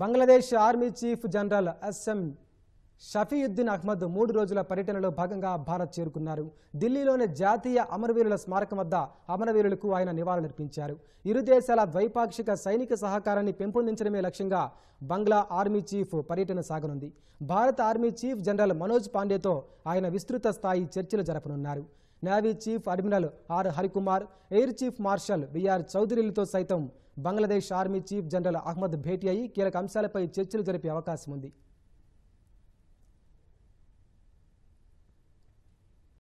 Bangladesh army chief general SM Shafiuddin Ahmed మూడు రోజుల పర్యటనలో భాగంగా భారత్ చేరుకున్నారు ఢిల్లీలోని జాతీయ అమరవీరుల స్మారకం వద్ద అమరవీరులకు ఆయన నివాళులర్పించారు ఇరు దేశాల ద్వైపాక్షిక సైనిక సహకారాన్ని పెంపొందించడమే లక్ష్యంగా బంగ్లా ఆర్మీ చీఫ్ పర్యటన సాగనుంది భారత ఆర్మీ చీఫ్ జనరల్ మనోజ్ పాండేతో ఆయన విస్తృత స్థాయి చర్చలు జరపనున్నారు navy chief admiral R Harikumar air chief marshal BR చౌదరిలతో సైతం Bangladesh army chief general Ahmed భేటీ అయి కీలక అంశాలపై చర్చలు జరిపే అవకాశం ఉంది